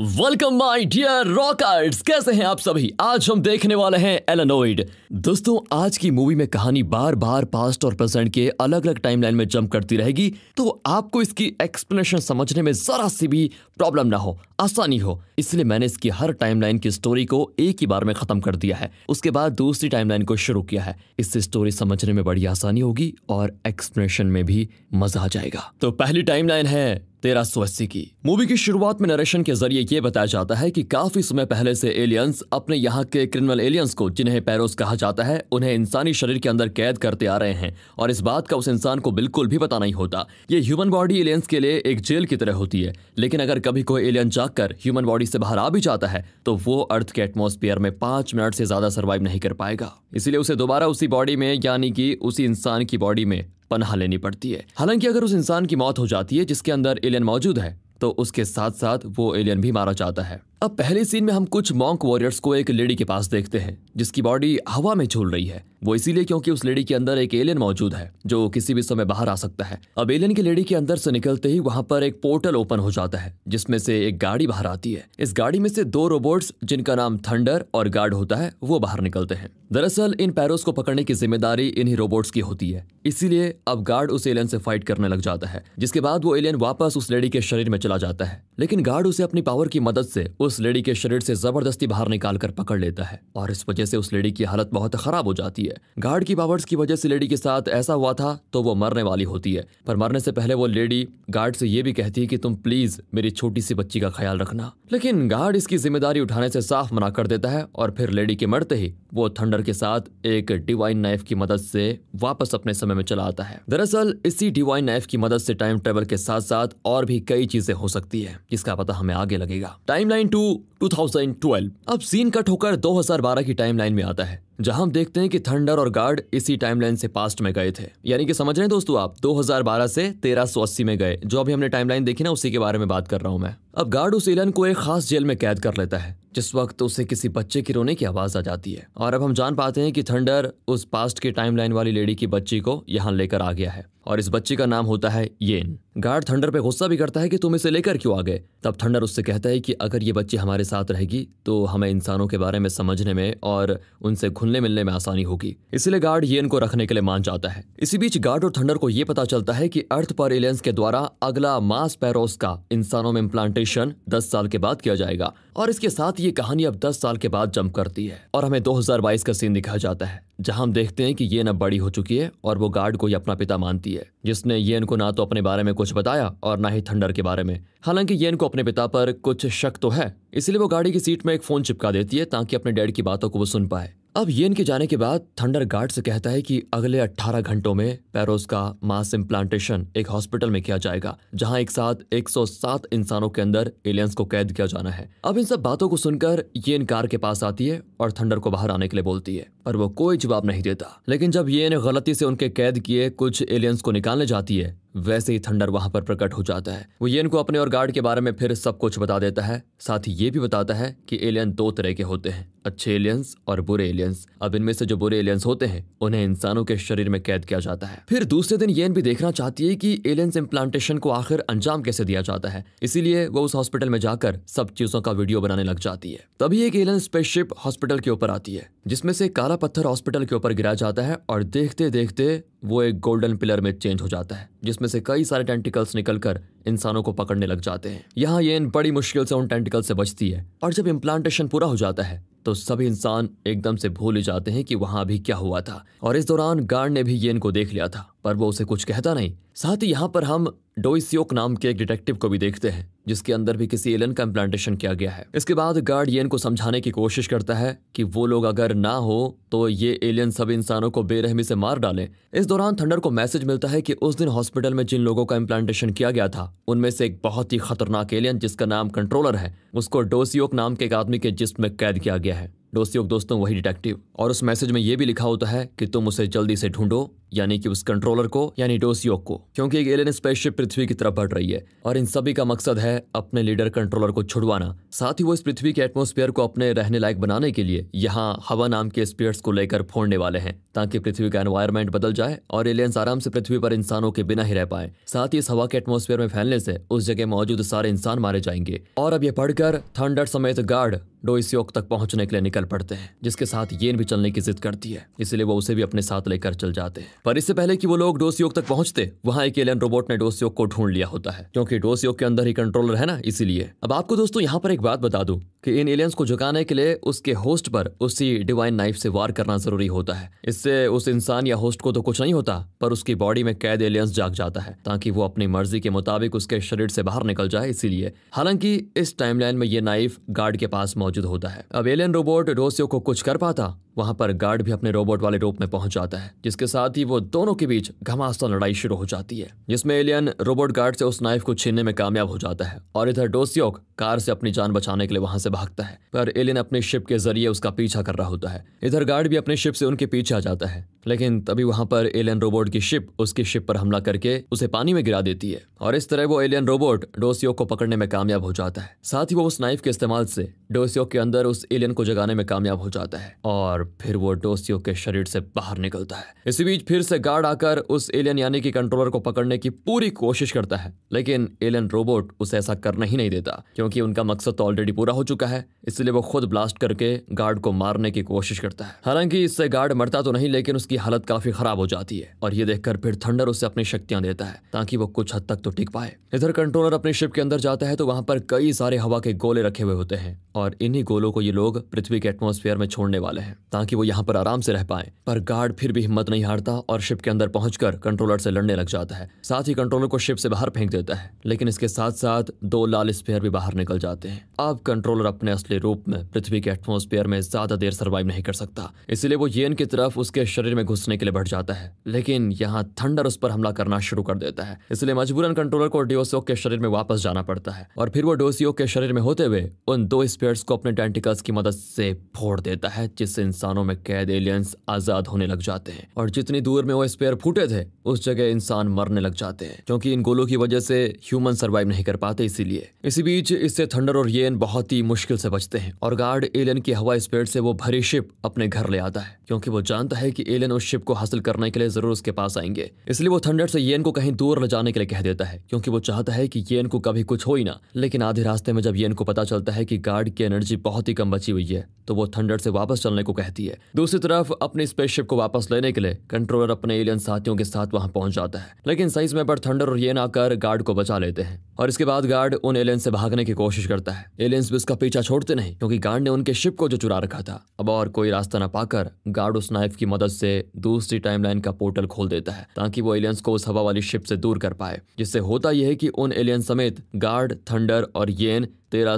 welcome my dear rockers कैसे हैं आप सभी आज हम देखने वाले हैं एलेनोइड दोस्तों आज की मूवी में कहानी बार बार पास्ट और प्रेजेंट के अलग अलग टाइमलाइन में जंप करती रहेगी तो आपको इसकी एक्सप्लेनेशन समझने में जरा सी भी प्रॉब्लम ना हो आसानी हो इसलिए मैंने इसकी हर टाइमलाइन की स्टोरी को एक ही बार में खत्म कर दिया है उसके बाद दूसरी टाइमलाइन को शुरू किया है इससे स्टोरी समझने में बड़ी आसानी होगी और एक्सप्लेनेशन में भी मजा आ जाएगा तो पहली टाइमलाइन है तेरह सौ अस्सी की मूवी की शुरुआत में नरेशन के जरिए ये बताया जाता है कि काफी समय पहले से एलियंस अपने यहाँ के क्रिमिनल एलियंस को जिन्हें पैरोस कहा जाता है उन्हें इंसानी शरीर के अंदर कैद करते आ रहे हैं और इस बात का उस इंसान को बिल्कुल भी पता नहीं होता ये ह्यूमन बॉडी एलियंस के लिए एक जेल की तरह होती है लेकिन अगर कभी कोई एलियन जाकर ह्यूमन बॉडी से बाहर आ भी जाता है तो वो अर्थ के एटमोस्फियर में पांच मिनट से ज्यादा सर्वाइव नहीं कर पाएगा इसलिए उसे दोबारा उसी बॉडी में यानी कि उसी इंसान की बॉडी में पनाह लेनी पड़ती है हालांकि अगर उस इंसान की मौत हो जाती है जिसके अंदर एलियन मौजूद है तो उसके साथ साथ वो एलियन भी मारा जाता है अब पहले सीन में हम कुछ मॉन्क वॉरियर्स को एक लेडी के पास देखते हैं जिसकी बॉडी हवा में झूल रही है वो इसीलिए क्योंकि उस लेडी के अंदर एक एलियन मौजूद है जो किसी भी समय बाहर आ सकता है अब एलियन की लेडी के अंदर से निकलते ही वहां पर एक पोर्टल ओपन हो जाता है जिसमें से एक गाड़ी बाहर आती है इस गाड़ी में से दो रोबोट्स जिनका नाम थंडर और गार्ड होता है वो बाहर निकलते हैं दरअसल इन पैरोस को पकड़ने की जिम्मेदारी इन्हीं रोबोट्स की होती है इसीलिए अब गार्ड उस एलियन से फाइट करने लग जाता है जिसके बाद वो एलियन वापस उस लेडी के शरीर में चला जाता है लेकिन गार्ड उसे अपनी पावर की मदद से उस लेडी के शरीर से जबरदस्ती बाहर निकाल कर पकड़ लेता है और इस वजह से उस लेडी की हालत बहुत खराब हो जाती है गार्ड की पावर्स की वजह से लेडी के साथ ऐसा हुआ था तो वो मरने वाली होती है पर मरने से पहले वो लेडी गार्ड से ये भी कहती है कि तुम प्लीज मेरी छोटी सी बच्ची का ख्याल रखना लेकिन गार्ड इसकी जिम्मेदारी उठाने से साफ मना कर देता है और फिर लेडी के मरते ही वो थंडर के साथ एक डिवाइन नाइफ की मदद से वापस अपने समय में चला आता है दरअसल इसी डिवाइन नाइफ की मदद से टाइम ट्रेवल के साथ साथ और भी कई चीजें हो सकती है जिसका पता हमें आगे लगेगा टाइम टू 2012 अब सीन कट होकर 2012 की टाइमलाइन में आता है जहां हम देखते हैं कि थंडर और गार्ड इसी टाइमलाइन से पास्ट में गए थे यानी कि समझ रहे हैं दोस्तों आप 2012 से तेरह में गए जो अभी हमने टाइमलाइन देखी ना उसी के बारे में बात कर रहा हूं मैं अब गार्ड उस एलियन को एक खास जेल में कैद कर लेता है जिस वक्त उसे किसी बच्चे की रोने की आवाज़ आ जाती है और अब हम जान पाते हैं कि थंडर उस पास्ट के टाइमलाइन वाली लेडी की बच्ची को यहाँ लेकर आ गया है और इस बच्ची का नाम होता है येन गार्ड थंडर पे गुस्सा भी करता है कि तुम इसे लेकर क्यों आ गए तब थंडर उससे कहता है कि अगर ये बच्ची हमारे साथ रहेगी तो हमें इंसानों के बारे में समझने में और उनसे घुलने मिलने में आसानी होगी इसलिए गार्ड येन को रखने के लिए मान जाता है इसी बीच गार्ड और थंडर को ये पता चलता है कि अर्थ पर एलियंस के द्वारा अगला मास पैरोस का इंसानों में इम्प्लांटेशन ऑपरेशन 10 साल के बाद किया जाएगा और इसके साथ ये कहानी अब 10 साल के बाद जंप करती है और हमें 2022 का सीन दिखाया जाता है जहां हम देखते हैं कि ये ना बड़ी हो चुकी है और वो गार्ड को ही अपना पिता मानती है जिसने येन को ना तो अपने बारे में कुछ बताया और ना ही थंडर के बारे में हालांकि येन को अपने पिता पर कुछ शक तो है इसलिए वो गाड़ी की सीट में एक फोन चिपका देती है ताकि अपने डैड की बातों को वो सुन पाए अब येन के जाने के बाद थंडर गार्ड से कहता है कि अगले 18 घंटों में पैरोस का मास इम्प्लांटेशन एक हॉस्पिटल में किया जाएगा जहां एक साथ 107 इंसानों के अंदर एलियंस को कैद किया जाना है अब इन सब बातों को सुनकर येन कार के पास आती है और थंडर को बाहर आने के लिए बोलती है पर वो कोई जवाब नहीं देता लेकिन जब इन गलती से उनके कैद किए कुछ एलियंस को निकालने जाती है वैसे ही थंडर वहां पर प्रकट हो जाता है वो येन को अपने और गार्ड के बारे में फिर सब कुछ बता देता है साथ ही ये भी बताता है कि एलियन दो तरह के होते हैं अच्छे एलियंस और बुरे एलियंस अब इनमें से जो बुरे एलियंस होते हैं उन्हें इंसानों के शरीर में कैद किया जाता है फिर दूसरे दिन येन भी देखना चाहती है की एलियंस इम्प्लांटेशन को आखिर अंजाम कैसे दिया जाता है इसीलिए वो उस हॉस्पिटल में जाकर सब चीजों का वीडियो बनाने लग जाती है तभी एक एलियन स्पेसशिप हॉस्पिटल के ऊपर आती है जिसमें से काला पत्थर हॉस्पिटल के ऊपर गिरा जाता है और देखते देखते वो एक गोल्डन पिलर में चेंज हो जाता है जिसमें से कई सारे टेंटिकल्स निकलकर इंसानों को पकड़ने लग जाते हैं यहाँ ये इन बड़ी मुश्किल से उन टेंटिकल से बचती है और जब इम्प्लांटेशन पूरा हो जाता है तो सभी इंसान एकदम से भूल जाते हैं कि वहां अभी क्या हुआ था और इस दौरान गार्ड ने भी येन को देख लिया था पर वो उसे कुछ कहता नहीं साथ ही यहाँ पर हम डोइसियोक नाम के एक डिटेक्टिव को भी देखते हैं जिसके अंदर भी किसी एलियन का इम्प्लांटेशन किया गया है इसके बाद गार्ड येन को समझाने की कोशिश करता है कि वो लोग अगर ना हो तो ये एलियन सब इंसानों को बेरहमी से मार डालें इस दौरान थंडर को मैसेज मिलता है कि उस दिन हॉस्पिटल में जिन लोगों का इम्प्लांटेशन किया गया था उनमें से एक बहुत ही खतरनाक एलियन जिसका नाम कंट्रोलर है उसको डोसियोक नाम के एक आदमी के जिस्म में कैद किया गया है डोस्योग दोस्तों वही डिटेक्टिव और उस मैसेज में यह भी लिखा होता है कि तुम उसे जल्दी से ढूंढो यानी कि उस कंट्रोलर को यानी डोसियोक को क्योंकि एक एलियन स्पेसशिप पृथ्वी की तरफ बढ़ रही है और इन सभी का मकसद है अपने लीडर कंट्रोलर को छुड़वाना साथ ही वो इस पृथ्वी के एटमोस्फेयर को अपने रहने लायक बनाने के लिए यहाँ हवा नाम के स्पेयर्स को लेकर फोड़ने वाले हैं ताकि पृथ्वी का एनवायरमेंट बदल जाए और एलियंस आराम से पृथ्वी पर इंसानों के बिना ही रह पाए साथ ही इस हवा के एटमोस्फेयर में फैलने से उस जगह मौजूद सारे इंसान मारे जाएंगे और अब ये पढ़कर थंडर समेत गार्ड डोइसियोक तक पहुंचने के लिए निकल पड़ते हैं जिसके साथ येन भी चलने की जिद करती है इसलिए वो उसे भी अपने साथ लेकर चल जाते हैं पर इससे पहले कि वो लोग डोसियोग तक पहुंचते वहां एक एलियन रोबोट ने डोसियोग को ढूंढ लिया होता है क्योंकि डोसियोग के अंदर ही कंट्रोलर है ना इसीलिए अब आपको दोस्तों यहाँ पर एक बात बता दू कि इन एलियंस को झुकाने के लिए उसके होस्ट पर उसी डिवाइन नाइफ से वार करना जरूरी होता है इससे उस इंसान या होस्ट को तो कुछ नहीं होता पर उसकी बॉडी में कैद एलियंस जाग जाता है ताकि वो अपनी मर्जी के मुताबिक उसके शरीर से बाहर निकल जाए इसीलिए हालांकि इस टाइमलाइन में ये नाइफ गार्ड के पास मौजूद होता है अब एलियन रोबोट डोसियो को कुछ कर पाता वहां पर गार्ड भी अपने रोबोट वाले रूप में पहुंच जाता है जिसके साथ ही वो दोनों के बीच घमासान लड़ाई शुरू हो जाती है जिसमें एलियन रोबोट गार्ड से उस नाइफ को छीनने में कामयाब हो जाता है और इधर डोसियोक कार से अपनी जान बचाने के लिए वहां से भागता है पर एलियन अपने शिप के जरिए उसका पीछा कर रहा होता है इधर गार्ड भी अपने शिप से उनके पीछे आ जाता है लेकिन तभी वहां पर एलियन रोबोट की शिप उसकी शिप पर हमला करके उसे पानी में गिरा देती है और इस तरह वो एलियन रोबोट डोसियोक को पकड़ने में कामयाब हो जाता है साथ ही वो उस नाइफ के इस्तेमाल से डोसियोक के अंदर उस एलियन को जगाने में कामयाब हो जाता है और फिर वो डोसियो के शरीर से बाहर निकलता है इसी बीच फिर से गार्ड आकर उस एलियन यानी कि कंट्रोलर को पकड़ने की पूरी कोशिश करता है लेकिन एलियन रोबोट उसे ऐसा करना ही नहीं देता क्योंकि उनका मकसद तो ऑलरेडी पूरा हो चुका है इसलिए वो खुद ब्लास्ट करके गार्ड को मारने की कोशिश करता है हालांकि इससे गार्ड मरता तो नहीं लेकिन उसकी हालत काफी खराब हो जाती है और ये देखकर फिर थंडर उसे अपनी शक्तियां देता है ताकि वो कुछ हद तक तो टिक पाए इधर कंट्रोलर अपने शिप के अंदर जाता है तो वहां पर कई सारे हवा के गोले रखे हुए होते हैं और इन्हीं गोलों को ये लोग पृथ्वी के एटमोस्फेयर में छोड़ने वाले हैं ताकि वो यहाँ पर आराम से रह पाए पर गार्ड फिर भी हिम्मत नहीं हारता और शिप के अंदर पहुंचकर कंट्रोलर से लड़ने लग जाता है साथ ही कंट्रोलर को शिप से बाहर फेंक देता है लेकिन इसके साथ साथ दो लाल स्पेयर भी बाहर निकल जाते हैं अब कंट्रोलर अपने असली रूप में पृथ्वी के एटमोस्फेयर में ज्यादा देर सर्वाइव नहीं कर सकता इसलिए वो येन की तरफ उसके शरीर में घुसने के लिए बढ़ जाता है लेकिन यहाँ थंडर उस पर हमला करना शुरू कर देता है इसलिए मजबूरन कंट्रोलर को डिओसियो के शरीर में वापस जाना पड़ता है और फिर वो डोसियो के शरीर में होते हुए उन दो स्पेयर को अपने टेंटिकल्स की मदद से फोड़ देता है जिससे इंसानों में कैद एलियंस आजाद होने लग जाते हैं और जितनी दूर में वो स्पेयर फूटे थे उस जगह इंसान मरने लग जाते हैं क्योंकि इन गोलों की वजह से ह्यूमन सर्वाइव नहीं कर पाते इसीलिए इसी बीच इससे थंडर और येन बहुत ही मुश्किल से बचते हैं और गार्ड एलियन की हवा स्पेयर से वो भरी शिप अपने घर ले आता है क्योंकि वो जानता है की एलियन उस शिप को हासिल करने के लिए जरूर उसके पास आएंगे इसलिए वो थंडर से येन को कहीं दूर ले जाने के लिए कह देता है क्योंकि वो चाहता है कि येन को कभी कुछ हो ही ना लेकिन आधे रास्ते में जब येन को पता चलता है कि गार्ड की एनर्जी बहुत ही कम बची हुई है तो वो थंडर से वापस चलने को कहती है दूसरी तरफ अपनी स्पेसशिप को वापस लेने के लिए कंट्रोलर अपने एलियन साथियों के साथ वहां पहुंच जाता है लेकिन सही समय पर थंडर और येन आकर गार्ड को बचा लेते हैं और इसके बाद गार्ड उन एलियन से भागने की कोशिश करता है एलियंस भी उसका पीछा छोड़ते नहीं क्योंकि गार्ड ने उनके शिप को जो चुरा रखा था अब और कोई रास्ता न पाकर गार्ड उस नाइफ की मदद से दूसरी टाइमलाइन का पोर्टल खोल देता है ताकि वो एलियंस को उस हवा वाली शिप से दूर कर पाए जिससे होता यह है कि उन एलियन समेत गार्ड थंडर और येन तेरह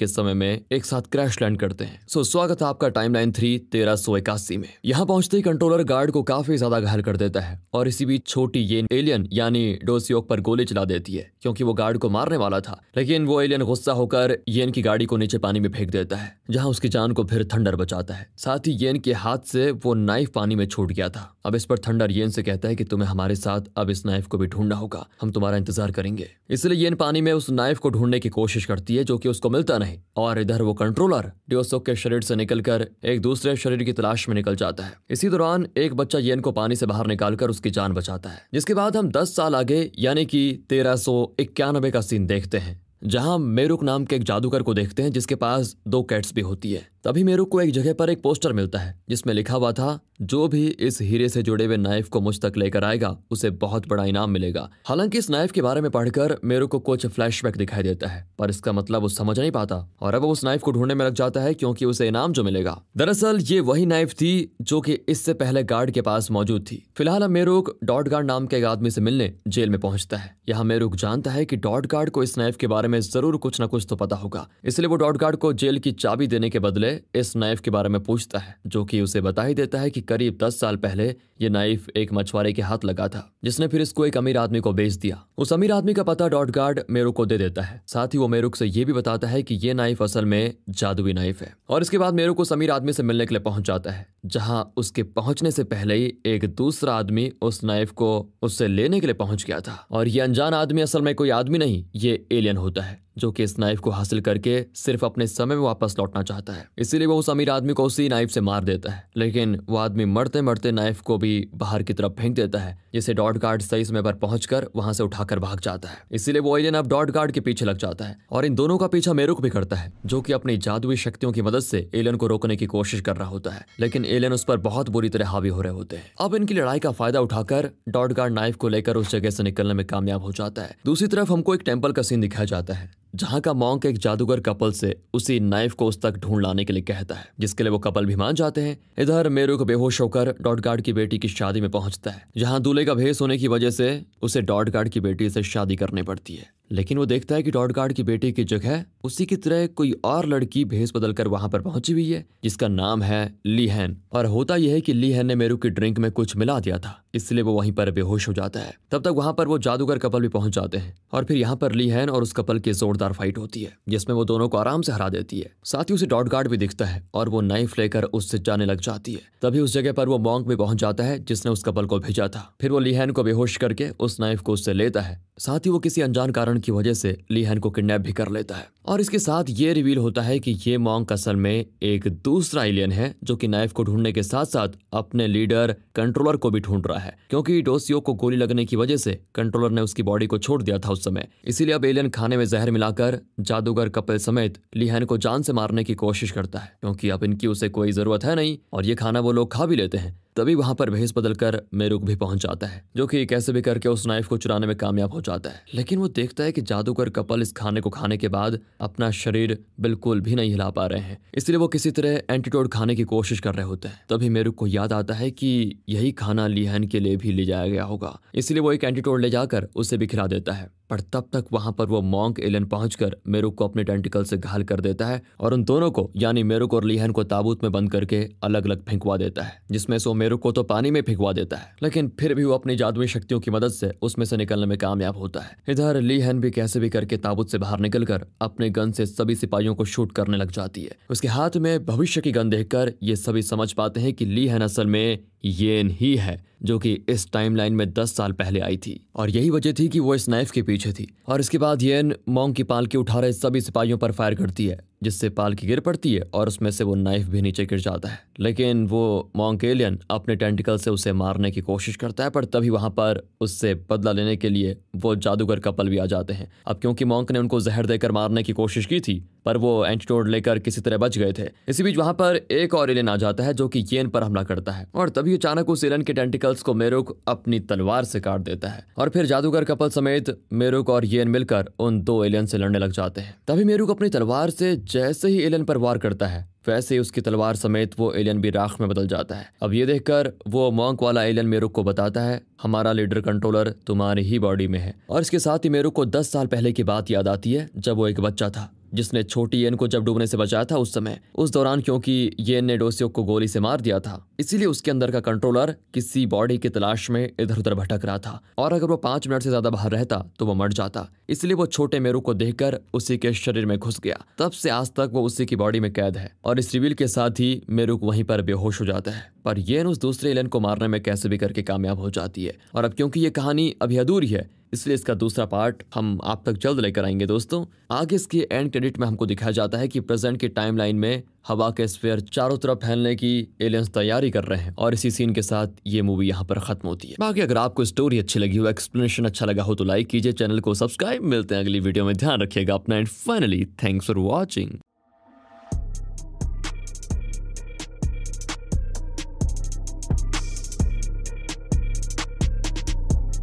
के समय में एक साथ क्रैश लैंड करते हैं सो so, स्वागत है आपका लाइन थ्री तेरह सौ इक्यासी में यहाँ पहुंचते ही कंट्रोलर गार्ड को काफी ज्यादा घायल कर देता है और इसी बीच छोटी ये एलियन यानी डोसियोक पर गोली चला देती है क्योंकि वो गार्ड को मारने वाला था लेकिन वो एलियन गुस्सा होकर येन की गाड़ी को नीचे पानी में फेंक देता है जहाँ उसकी जान को फिर थंडर बचाता है साथ ही येन के हाथ से वो नाइफ पानी में छूट गया था अब इस पर थंडर येन से कहता है की तुम्हें हमारे साथ अब इस नाइफ को भी ढूंढना होगा हम तुम्हारा इंतजार करेंगे इसलिए येन पानी में उस नाइफ को ढूंढने की कोशिश करती है जो की उसको मिलता नहीं और इधर वो कंट्रोलर डिओसोक के के शरीर से निकलकर एक दूसरे शरीर की तलाश में निकल जाता है इसी दौरान एक बच्चा येन को पानी से बाहर निकालकर उसकी जान बचाता है जिसके बाद हम दस साल आगे यानी कि तेरह का सीन देखते हैं जहां मेरुक नाम के एक जादूगर को देखते हैं जिसके पास दो कैट्स भी होती है तभी मेरू को एक जगह पर एक पोस्टर मिलता है जिसमें लिखा हुआ था जो भी इस हीरे से जुड़े हुए नाइफ को मुझ तक लेकर आएगा उसे बहुत बड़ा इनाम मिलेगा हालांकि इस नाइफ के बारे में पढ़कर मेरू को कुछ फ्लैशबैक दिखाई देता है पर इसका मतलब वो समझ नहीं पाता और अब उस नाइफ को ढूंढने में लग जाता है क्योंकि उसे इनाम जो मिलेगा दरअसल ये वही नाइफ थी जो की इससे पहले गार्ड के पास मौजूद थी फिलहाल अब मेरूक डॉट गार्ड नाम के एक आदमी से मिलने जेल में पहुंचता है यहाँ मेरूक जानता है की डॉट गार्ड को इस नाइफ के बारे में जरूर कुछ न कुछ तो पता होगा इसलिए वो डॉट गार्ड को जेल की चाबी देने के बदले इस नाइफ के बारे में पूछता है जो कि उसे बता ही देता है कि करीब दस साल पहले ये नाइफ एक मछुआरे के हाथ लगा था जिसने फिर इसको एक अमीर आदमी को बेच दिया उस अमीर आदमी का पता डॉट गार्ड मेरुक को दे देता है साथ ही वो मेरुक से ये भी बताता है कि ये नाइफ असल में जादुई नाइफ है और इसके बाद मेरुक उस अमीर आदमी से मिलने के लिए पहुंच जाता है जहां उसके पहुंचने से पहले ही एक दूसरा आदमी उस नाइफ को उससे लेने के लिए पहुंच गया था और ये अनजान आदमी असल में कोई आदमी नहीं ये एलियन होता है जो कि इस नाइफ को हासिल करके सिर्फ अपने समय में वापस लौटना चाहता है इसीलिए वो उस अमीर आदमी को उसी नाइफ से मार देता है लेकिन वो आदमी मरते मरते नाइफ को भी बाहर की तरफ फेंक देता है जिसे डॉट गार्ड सही समय पर पहुंचकर वहां से उठाकर भाग जाता है इसीलिए वो एलियन अब डॉट गार्ड के पीछे लग जाता है और इन दोनों का पीछा मेरुक भी करता है जो की अपनी जादुई शक्तियों की मदद से एलियन को रोकने की कोशिश कर रहा होता है लेकिन एलियन उस पर बहुत बुरी तरह हावी हो रहे होते हैं अब इनकी लड़ाई का फायदा उठाकर डॉट गार्ड नाइफ को लेकर उस जगह से निकलने में कामयाब हो जाता है दूसरी तरफ हमको एक टेम्पल का सीन दिखाया जाता है जहां का मॉन्क एक जादूगर कपल से उसी नाइफ को उस तक ढूंढ लाने के लिए कहता है जिसके लिए वो कपल भी मान जाते हैं इधर मेरू को बेहोश होकर डॉट गार्ड की बेटी की शादी में पहुंचता है जहां दूल्हे का भेस होने की वजह से उसे डॉट गार्ड की बेटी से शादी करनी पड़ती है लेकिन वो देखता है कि डॉट गार्ड की बेटी की जगह उसी की तरह कोई और लड़की भेस बदलकर वहां पर पहुंची हुई है जिसका नाम है लीहन और होता यह है कि लीहन ने मेरू की ड्रिंक में कुछ मिला दिया था इसलिए वो वहीं पर बेहोश हो जाता है तब तक वहां पर वो जादूगर कपल भी पहुंच जाते हैं और फिर यहाँ पर लीहेन और उस कपल के जोरदार जोरदार फाइट होती है जिसमें वो दोनों को आराम से हरा देती है साथ ही उसे डॉट गार्ड भी दिखता है और वो नाइफ लेकर उससे जाने लग जाती है तभी उस जगह पर वो मॉन्ग भी पहुंच जाता है जिसने उस कपल को भेजा था फिर वो लिहन को बेहोश करके उस नाइफ को उससे लेता है साथ ही वो किसी अनजान कारण की वजह से लिहन को किडनेप भी कर लेता है और इसके साथ ये रिवील होता है की ये मॉन्ग असल में एक दूसरा एलियन है जो की नाइफ को ढूंढने के साथ साथ अपने लीडर कंट्रोलर को भी ढूंढ रहा है क्योंकि डोसियो को गोली लगने की वजह से कंट्रोलर ने उसकी बॉडी को छोड़ दिया था उस समय इसीलिए अब एलियन खाने में जहर मिला आकर जादूगर कपिल समेत लिहन को जान से मारने की कोशिश करता है क्योंकि अब इनकी उसे कोई जरूरत है नहीं और ये खाना वो लोग खा भी लेते हैं तभी वहां पर भेस बदल कर मेरुक भी पहुंच जाता है जो कि कैसे भी करके उस नाइफ को चुराने में कामयाब हो जाता है लेकिन वो देखता है कि जादूगर कपल इस खाने को खाने के बाद अपना शरीर बिल्कुल भी नहीं हिला पा रहे हैं इसलिए वो किसी तरह एंटीटोड खाने की कोशिश कर रहे होते हैं तभी मेरुक को याद आता है की यही खाना लिहन के लिए भी ले जाया गया होगा इसलिए वो एक एंटीटोड ले जाकर उसे भी खिला देता है पर तब तक वहां पर वो मॉन्क एलियन पहुंचकर मेरुक को अपने टेंटिकल से घायल कर देता है और उन दोनों को यानी मेरुक और लिहन को ताबूत में बंद करके अलग अलग फेंकवा देता है जिसमें से मेरू को तो पानी में फिंकवा देता है लेकिन फिर भी वो अपनी जादुई शक्तियों की मदद से उसमें से निकलने में कामयाब होता है इधर ली हैन भी कैसे भी करके ताबूत से बाहर निकलकर अपने गन से सभी सिपाहियों को शूट करने लग जाती है उसके हाथ में भविष्य की गन देखकर ये सभी समझ पाते हैं कि ली हैन असल में येन ही है जो कि इस टाइमलाइन में दस साल पहले आई थी और यही वजह थी कि वो इस नाइफ के पीछे थी और इसके बाद येन मोंग की पालकी उठा रहे सभी सिपाहियों पर फायर करती है जिससे पाल की गिर पड़ती है और उसमें से वो नाइफ भी नीचे गिर जाता है लेकिन वो मॉन्केलियन अपने टेंटिकल से उसे मारने की कोशिश करता है पर तभी वहाँ पर उससे बदला लेने के लिए वो जादूगर कपल भी आ जाते हैं अब क्योंकि मॉन्क ने उनको जहर देकर मारने की कोशिश की थी पर वो एंटीटोड लेकर किसी तरह बच गए थे इसी बीच वहाँ पर एक और एलियन आ जाता है जो कि येन पर हमला करता है और तभी अचानक उस एलियन के टेंटिकल्स को मेरुक अपनी तलवार से काट देता है और फिर जादूगर कपल समेत मेरुक और येन मिलकर उन दो एलियन से लड़ने लग जाते हैं तभी मेरुक अपनी तलवार से जैसे ही एलियन पर वार करता है वैसे ही उसकी तलवार समेत वो एलियन भी राख में बदल जाता है अब ये देखकर वो मॉन्क वाला एलियन मेरुक को बताता है हमारा लीडर कंट्रोलर तुम्हारी ही बॉडी में है और इसके साथ ही मेरुक को दस साल पहले की बात याद आती है जब वो एक बच्चा था जिसने छोटी येन को जब डूबने से बचाया था उस समय उस दौरान क्योंकि येन ने डोसियो को गोली से मार दिया था इसीलिए उसके अंदर का कंट्रोलर किसी बॉडी की तलाश में इधर उधर भटक रहा था और अगर वो पांच मिनट से ज्यादा बाहर रहता तो वो मर जाता इसलिए वो छोटे मेरू को देख उसी के शरीर में घुस गया तब से आज तक वो उसी की बॉडी में कैद है और इस रिविल के साथ ही मेरुक वहीं पर बेहोश हो जाता है पर येन उस दूसरे एलियन को मारने में कैसे भी करके कामयाब हो जाती है और अब क्योंकि ये कहानी अभी अधूरी है इसलिए इसका दूसरा पार्ट हम आप तक जल्द लेकर आएंगे दोस्तों आगे इसके एंड क्रेडिट में हमको दिखाया जाता है कि प्रेजेंट के टाइमलाइन में हवा के स्पेयर चारों तरफ फैलने की एलियंस तैयारी कर रहे हैं और इसी सीन के साथ ये मूवी यहाँ पर खत्म होती है बाकी अगर आपको स्टोरी अच्छी लगी हो एक्सप्लेनेशन अच्छा लगा हो तो लाइक कीजिए चैनल को सब्सक्राइब मिलते हैं अगली वीडियो में ध्यान रखिएगा अपना and finally thanks for watching